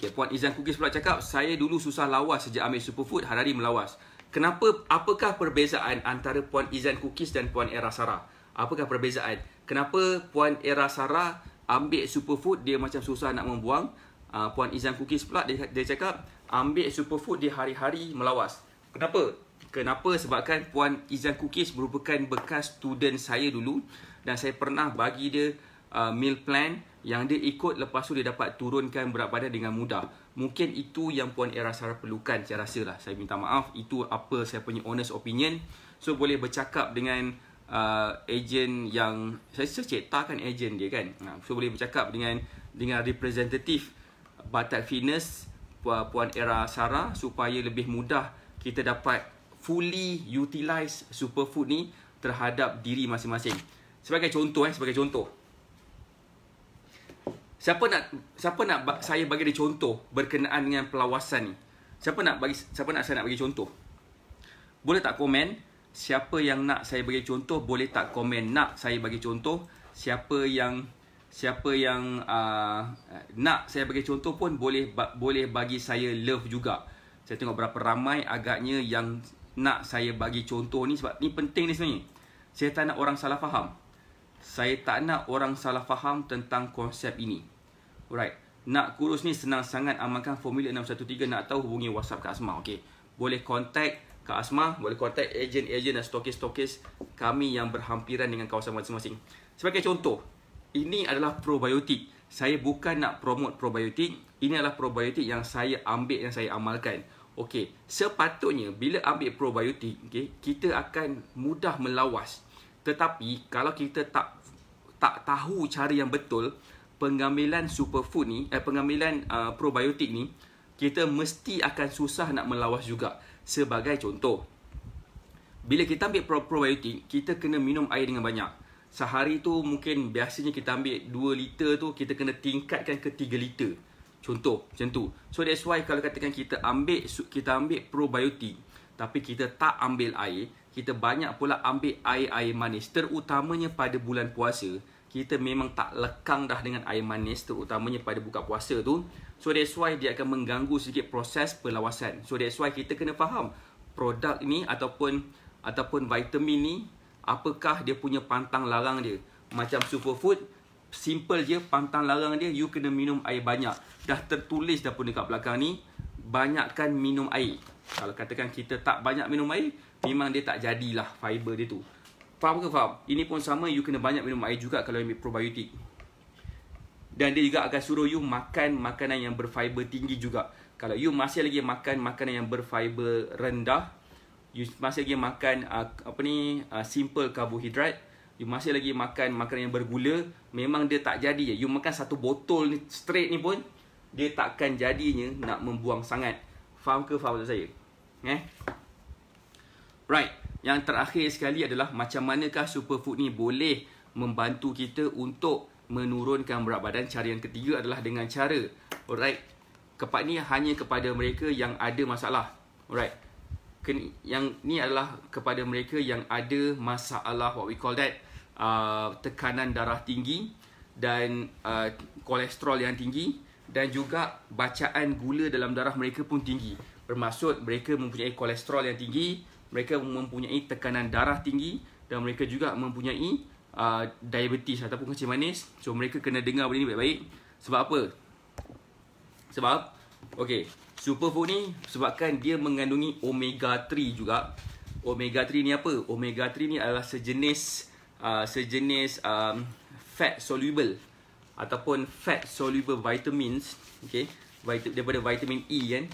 Okay, Puan Izan Kukis pula cakap, saya dulu susah lawas sejak ambil superfood, hari-hari melawas. Kenapa, apakah perbezaan antara Puan Izan Kukis dan Puan Era Sara? Apakah perbezaan? Kenapa Puan Era Sara ambil superfood, dia macam susah nak membuang? Uh, Puan Izan Kukis pula, dia, dia cakap, ambil superfood, dia hari-hari melawas. Kenapa? Kenapa? Sebabkan Puan Izan Kukis merupakan bekas student saya dulu dan saya pernah bagi dia uh, meal plan, yang dia ikut lepas tu dia dapat turunkan berat badan dengan mudah. Mungkin itu yang Puan Era Sarah perlukan saya rasa lah. Saya minta maaf itu apa saya punya honest opinion. So boleh bercakap dengan uh, agent yang saya search cerita kan agent dia kan. Ha, so boleh bercakap dengan dengan representatif Batak Fitness Puan, Puan Era Sarah supaya lebih mudah kita dapat fully utilize superfood ni terhadap diri masing-masing. Sebagai contoh eh, sebagai contoh siapa nak siapa nak saya bagi dia contoh berkenaan dengan pelawasan ni? Siapa nak bagi siapa nak saya nak bagi contoh? Boleh tak komen? Siapa yang nak saya bagi contoh boleh tak komen nak saya bagi contoh? Siapa yang siapa yang uh, nak saya bagi contoh pun boleh ba- boleh bagi saya love juga. Saya tengok berapa ramai agaknya yang nak saya bagi contoh ni sebab ni penting ni sebenarnya. Saya tak nak orang salah faham. Saya tak nak orang salah faham tentang konsep ini. Alright. Nak kurus ni senang sangat amalkan formula 613 nak tahu hubungi WhatsApp Kak Asma. Okey. Boleh contact Kak Asma, boleh contact ejen-ejen dan stokis-stokis kami yang berhampiran dengan kawasan masing-masing. Sebagai contoh, ini adalah probiotik. Saya bukan nak promote probiotik. Ini adalah probiotik yang saya ambil yang saya amalkan. Okey, sepatutnya bila ambil probiotik, okey, kita akan mudah melawas. Tetapi kalau kita tak tak tahu cara yang betul, pengambilan superfood ni eh pengambilan uh, probiotik ni kita mesti akan susah nak melawas juga sebagai contoh bila kita ambil probiotik kita kena minum air dengan banyak sehari tu mungkin biasanya kita ambil 2 liter tu kita kena tingkatkan ke 3 liter contoh macam tu so that's why kalau katakan kita ambil kita ambil probiotik tapi kita tak ambil air kita banyak pula ambil air-air manis terutamanya pada bulan puasa kita memang tak lekang dah dengan air manis terutamanya pada buka puasa tu so that's why dia akan mengganggu sedikit proses perlawasan so that's why kita kena faham produk ni ataupun ataupun vitamin ni apakah dia punya pantang larang dia macam superfood simple je pantang larang dia you kena minum air banyak dah tertulis dah pun dekat belakang ni banyakkan minum air kalau katakan kita tak banyak minum air memang dia tak jadilah fiber dia tu Faham ke faham? Ini pun sama, you kena banyak minum air juga kalau ambil probiotik. Dan dia juga akan suruh you makan makanan yang berfiber tinggi juga. Kalau you masih lagi makan makanan yang berfiber rendah, you masih lagi makan uh, apa ni uh, simple karbohidrat, you masih lagi makan makanan yang bergula, memang dia tak jadi je. You makan satu botol ni straight ni pun, dia takkan jadinya nak membuang sangat. Faham ke faham tak saya? Eh? Right. Yang terakhir sekali adalah macam manakah superfood ni boleh membantu kita untuk menurunkan berat badan. Cara yang ketiga adalah dengan cara. Alright. Kepat ni hanya kepada mereka yang ada masalah. Alright. Ken, yang ni adalah kepada mereka yang ada masalah what we call that uh, tekanan darah tinggi dan uh, kolesterol yang tinggi dan juga bacaan gula dalam darah mereka pun tinggi bermaksud mereka mempunyai kolesterol yang tinggi mereka mempunyai tekanan darah tinggi dan mereka juga mempunyai uh, diabetes ataupun kencing manis. So mereka kena dengar benda ni baik-baik. Sebab apa? Sebab okey, superfood ni sebabkan dia mengandungi omega 3 juga. Omega 3 ni apa? Omega 3 ni adalah sejenis uh, sejenis um, fat soluble ataupun fat soluble vitamins, okey. Vit- daripada vitamin E kan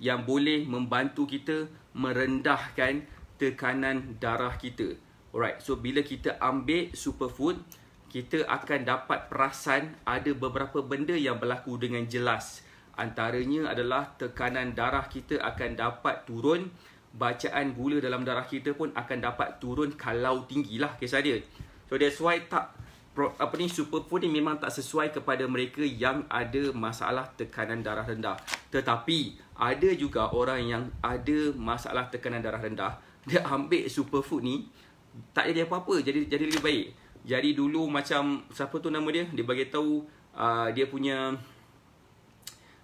yang boleh membantu kita merendahkan tekanan darah kita. Alright, so bila kita ambil superfood, kita akan dapat perasan ada beberapa benda yang berlaku dengan jelas. Antaranya adalah tekanan darah kita akan dapat turun, bacaan gula dalam darah kita pun akan dapat turun kalau tinggilah kisah dia. So that's why tak apa ni superfood ni memang tak sesuai kepada mereka yang ada masalah tekanan darah rendah. Tetapi ada juga orang yang ada masalah tekanan darah rendah, dia ambil superfood ni tak jadi apa-apa, jadi jadi lebih baik. Jadi dulu macam siapa tu nama dia, dia bagi tahu uh, dia punya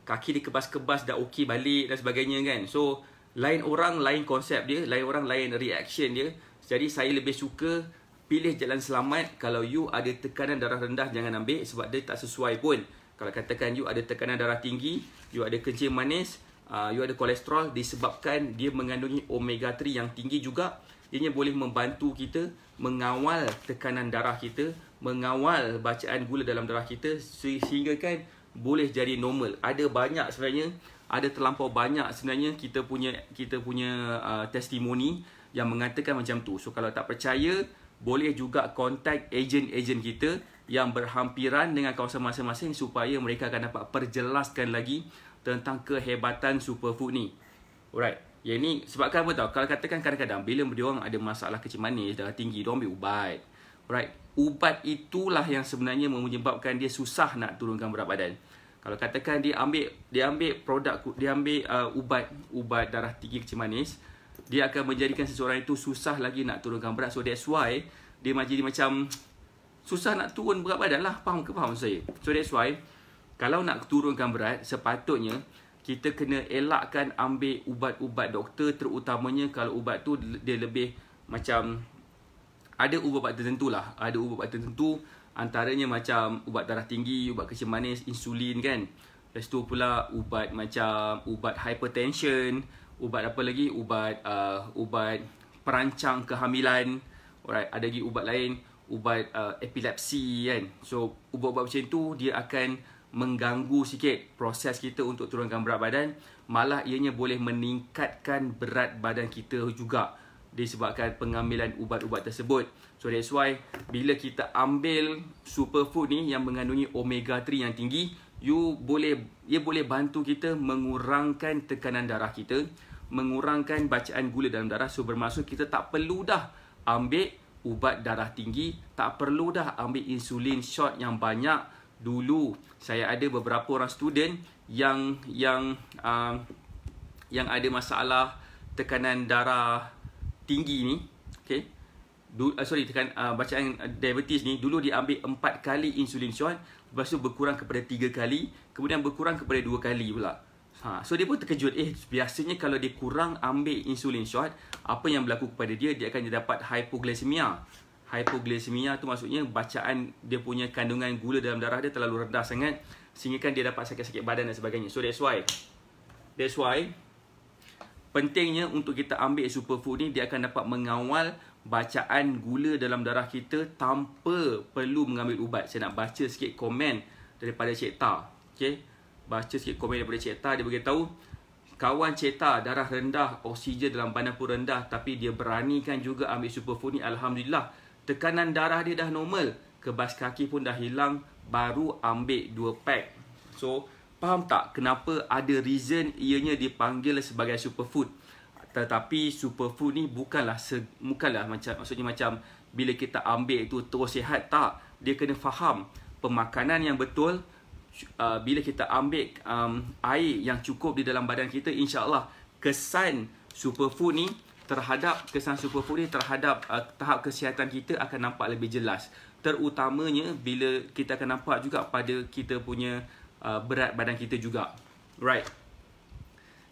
kaki dia kebas-kebas dah okey balik dan sebagainya kan. So lain orang lain konsep dia, lain orang lain reaction dia. Jadi saya lebih suka pilih jalan selamat kalau you ada tekanan darah rendah jangan ambil sebab dia tak sesuai pun kalau katakan you ada tekanan darah tinggi you ada kencing manis uh, you ada kolesterol disebabkan dia mengandungi omega 3 yang tinggi juga ianya boleh membantu kita mengawal tekanan darah kita mengawal bacaan gula dalam darah kita sehingga kan boleh jadi normal ada banyak sebenarnya ada terlampau banyak sebenarnya kita punya kita punya uh, testimoni yang mengatakan macam tu so kalau tak percaya boleh juga kontak ejen-ejen kita yang berhampiran dengan kawasan masing-masing supaya mereka akan dapat perjelaskan lagi tentang kehebatan superfood ni. Alright. Ya ni sebabkan apa tau? Kalau katakan kadang-kadang bila dia orang ada masalah kecil manis darah tinggi dia ambil ubat. Alright. Ubat itulah yang sebenarnya menyebabkan dia susah nak turunkan berat badan. Kalau katakan dia ambil dia ambil produk dia ambil uh, ubat ubat darah tinggi kecil manis dia akan menjadikan seseorang itu susah lagi nak turunkan berat. So that's why dia menjadi macam susah nak turun berat badan lah. Faham ke faham saya? So that's why kalau nak turunkan berat sepatutnya kita kena elakkan ambil ubat-ubat doktor terutamanya kalau ubat tu dia lebih macam ada ubat-ubat tertentu lah. Ada ubat-ubat tertentu antaranya macam ubat darah tinggi, ubat kecil manis, insulin kan. Lepas tu pula ubat macam ubat hypertension, ubat apa lagi ubat uh, ubat perancang kehamilan alright ada lagi ubat lain ubat uh, epilepsi kan so ubat-ubat macam tu dia akan mengganggu sikit proses kita untuk turunkan berat badan malah ianya boleh meningkatkan berat badan kita juga disebabkan pengambilan ubat-ubat tersebut so that's why bila kita ambil superfood ni yang mengandungi omega 3 yang tinggi you boleh ia boleh bantu kita mengurangkan tekanan darah kita, mengurangkan bacaan gula dalam darah. So bermaksud kita tak perlu dah ambil ubat darah tinggi, tak perlu dah ambil insulin shot yang banyak. Dulu saya ada beberapa orang student yang yang uh, yang ada masalah tekanan darah tinggi ni, okay? uh, sorry, tekan, uh, bacaan diabetes ni dulu diambil 4 kali insulin shot Lepas tu berkurang kepada tiga kali Kemudian berkurang kepada dua kali pula ha. So dia pun terkejut Eh biasanya kalau dia kurang ambil insulin shot Apa yang berlaku kepada dia Dia akan dapat hypoglycemia Hypoglycemia tu maksudnya Bacaan dia punya kandungan gula dalam darah dia Terlalu rendah sangat Sehingga kan dia dapat sakit-sakit badan dan sebagainya So that's why That's why Pentingnya untuk kita ambil superfood ni Dia akan dapat mengawal bacaan gula dalam darah kita tanpa perlu mengambil ubat. Saya nak baca sikit komen daripada Cik Ta. Okay. Baca sikit komen daripada Cik Ta. Dia beritahu, kawan Cik Ta darah rendah, oksigen dalam badan pun rendah tapi dia beranikan juga ambil superfoni. Alhamdulillah, tekanan darah dia dah normal. Kebas kaki pun dah hilang. Baru ambil dua pack. So, faham tak kenapa ada reason ianya dipanggil sebagai superfood? tetapi superfood ni bukanlah se, bukanlah macam maksudnya macam bila kita ambil itu terus sihat tak dia kena faham pemakanan yang betul uh, bila kita ambil um, air yang cukup di dalam badan kita insyaallah kesan superfood ni terhadap kesan superfood ni terhadap uh, tahap kesihatan kita akan nampak lebih jelas terutamanya bila kita akan nampak juga pada kita punya uh, berat badan kita juga right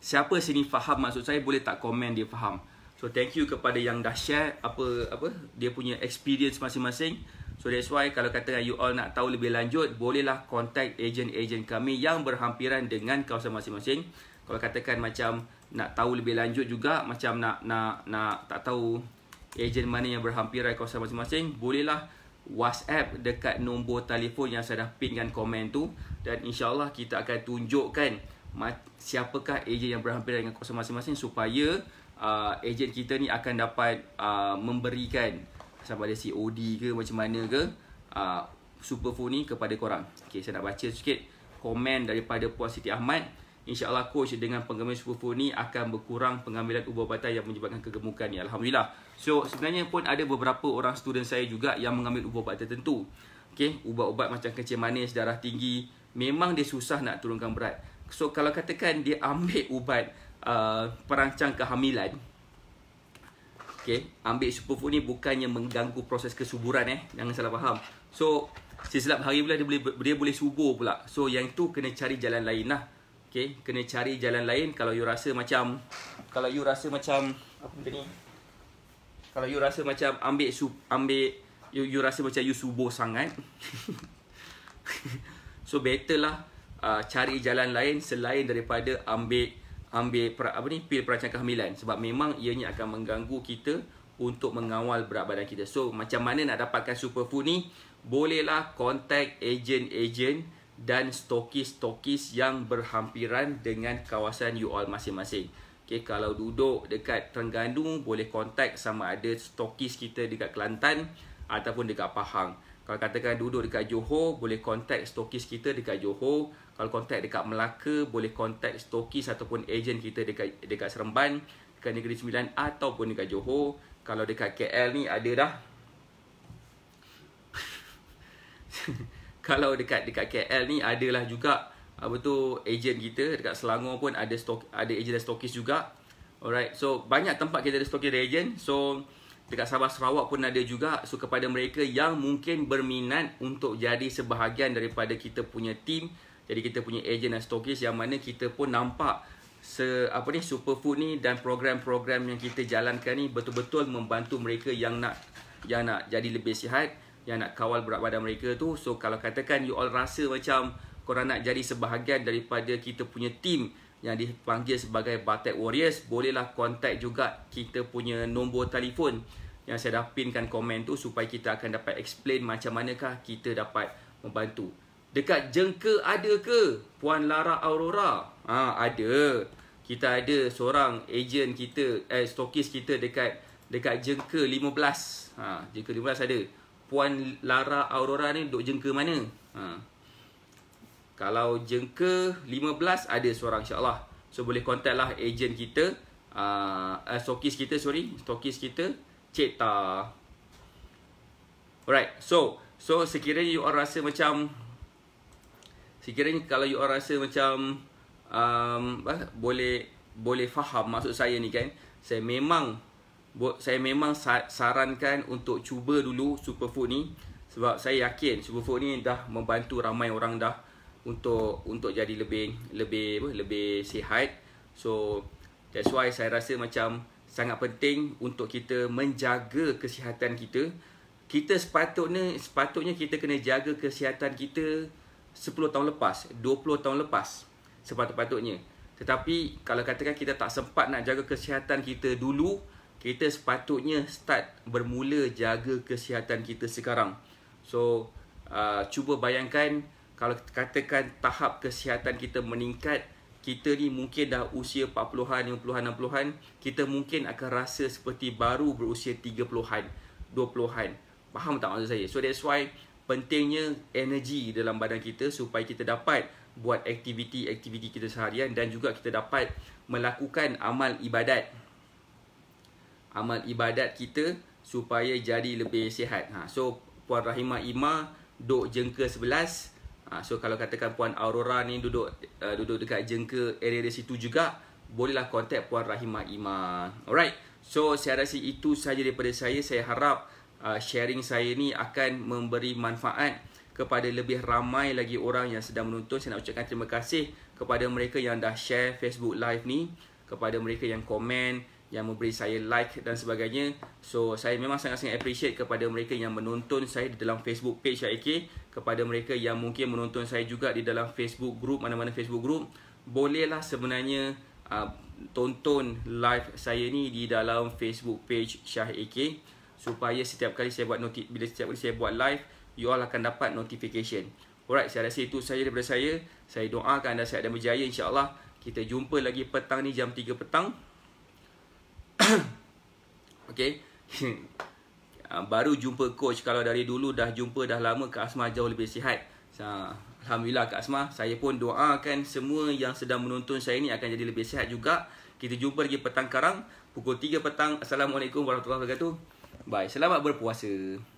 siapa sini faham maksud saya boleh tak komen dia faham so thank you kepada yang dah share apa apa dia punya experience masing-masing so that's why kalau kata you all nak tahu lebih lanjut bolehlah contact agent-agent kami yang berhampiran dengan kawasan masing-masing kalau katakan macam nak tahu lebih lanjut juga macam nak nak nak tak tahu agent mana yang berhampiran kawasan masing-masing bolehlah WhatsApp dekat nombor telefon yang saya dah pin komen tu dan insyaallah kita akan tunjukkan siapakah ejen yang berhampiran dengan kawasan masing-masing supaya uh, ejen kita ni akan dapat uh, memberikan sama ada COD ke macam mana ke uh, super full ni kepada korang. Okey, saya nak baca sikit komen daripada Puan Siti Ahmad. InsyaAllah coach dengan pengambilan super full ni akan berkurang pengambilan ubat-ubatan yang menyebabkan kegemukan ni. Alhamdulillah. So, sebenarnya pun ada beberapa orang student saya juga yang mengambil ubat-ubat tertentu. Okay, ubat-ubat macam kecil manis, darah tinggi. Memang dia susah nak turunkan berat. So kalau katakan dia ambil ubat uh, perancang kehamilan Okay, ambil superfood ni bukannya mengganggu proses kesuburan eh Jangan salah faham So, si selap hari pula dia boleh, dia boleh subur pula So, yang tu kena cari jalan lain lah Okay, kena cari jalan lain kalau you rasa macam Kalau you rasa macam Apa benda ni? Kalau you rasa macam ambil sup, ambil you, you rasa macam you subur sangat (laughs) So, better lah uh, cari jalan lain selain daripada ambil ambil pra, apa ni pil perancang kehamilan sebab memang ianya akan mengganggu kita untuk mengawal berat badan kita. So macam mana nak dapatkan superfood ni? Bolehlah kontak agent-agent dan stokis-stokis yang berhampiran dengan kawasan you all masing-masing. Okay, kalau duduk dekat Terengganu, boleh kontak sama ada stokis kita dekat Kelantan ataupun dekat Pahang. Kalau katakan duduk dekat Johor, boleh kontak stokis kita dekat Johor. Kalau contact dekat Melaka, boleh kontak stokis ataupun ejen kita dekat dekat Seremban, dekat Negeri Sembilan ataupun dekat Johor. Kalau dekat KL ni ada dah. (laughs) Kalau dekat dekat KL ni lah juga apa tu ejen kita dekat Selangor pun ada stok ada ejen stokis juga. Alright. So banyak tempat kita ada stokis dan ejen. So dekat Sabah Sarawak pun ada juga so kepada mereka yang mungkin berminat untuk jadi sebahagian daripada kita punya team jadi kita punya agent dan stokis yang mana kita pun nampak se apa ni superfood ni dan program-program yang kita jalankan ni betul-betul membantu mereka yang nak yang nak jadi lebih sihat yang nak kawal berat badan mereka tu so kalau katakan you all rasa macam korang nak jadi sebahagian daripada kita punya team yang dipanggil sebagai Batek Warriors bolehlah kontak juga kita punya nombor telefon yang saya dah pinkan komen tu supaya kita akan dapat explain macam manakah kita dapat membantu. Dekat jengke ada ke Puan Lara Aurora? Ha, ada. Kita ada seorang ejen kita, eh, stokis kita dekat dekat jengke 15. Ha, jengke 15 ada. Puan Lara Aurora ni duduk jengke mana? Ha. Kalau jengka 15 ada seorang insyaAllah So boleh contact lah ejen kita uh, eh, Stokis kita sorry Stokis kita Cik Ta Alright so So sekiranya you all rasa macam Sekiranya kalau you all rasa macam um, bah, Boleh boleh faham maksud saya ni kan Saya memang Saya memang sarankan untuk cuba dulu superfood ni Sebab saya yakin superfood ni dah membantu ramai orang dah untuk untuk jadi lebih lebih apa lebih sihat. So that's why saya rasa macam sangat penting untuk kita menjaga kesihatan kita. Kita sepatutnya sepatutnya kita kena jaga kesihatan kita 10 tahun lepas, 20 tahun lepas sepatut-patutnya. Tetapi kalau katakan kita tak sempat nak jaga kesihatan kita dulu, kita sepatutnya start bermula jaga kesihatan kita sekarang. So uh, cuba bayangkan kalau katakan tahap kesihatan kita meningkat kita ni mungkin dah usia 40-an, 50-an, 60-an, kita mungkin akan rasa seperti baru berusia 30-an, 20-an. Faham tak maksud saya? So that's why pentingnya energi dalam badan kita supaya kita dapat buat aktiviti-aktiviti kita seharian dan juga kita dapat melakukan amal ibadat. Amal ibadat kita supaya jadi lebih sihat. Ha, so Puan Rahimah Ima, Dok Jengka sebelas. Ha, so kalau katakan puan Aurora ni duduk uh, duduk dekat jengka area di situ juga, bolehlah kontak puan Rahimah Ima. Alright. So saya rasa itu saja daripada saya. Saya harap uh, sharing saya ni akan memberi manfaat kepada lebih ramai lagi orang yang sedang menonton. Saya nak ucapkan terima kasih kepada mereka yang dah share Facebook live ni, kepada mereka yang komen, yang memberi saya like dan sebagainya. So saya memang sangat-sangat appreciate kepada mereka yang menonton saya di dalam Facebook page YK, kepada mereka yang mungkin menonton saya juga di dalam Facebook group mana-mana Facebook group. Bolehlah sebenarnya uh, tonton live saya ni di dalam Facebook page Syah AK supaya setiap kali saya buat notif bila setiap kali saya buat live you all akan dapat notification. Alright, saya rasa itu sahaja daripada saya. Saya doakan anda sehat dan berjaya Insyaallah Kita jumpa lagi petang ni jam 3 petang. (coughs) okay. (coughs) Ah, baru jumpa coach kalau dari dulu dah jumpa dah lama Kak Asma jauh lebih sihat. Alhamdulillah Kak Asma, saya pun doakan semua yang sedang menonton saya ini akan jadi lebih sihat juga. Kita jumpa lagi petang karang pukul 3 petang. Assalamualaikum warahmatullahi wabarakatuh. Bye. Selamat berpuasa.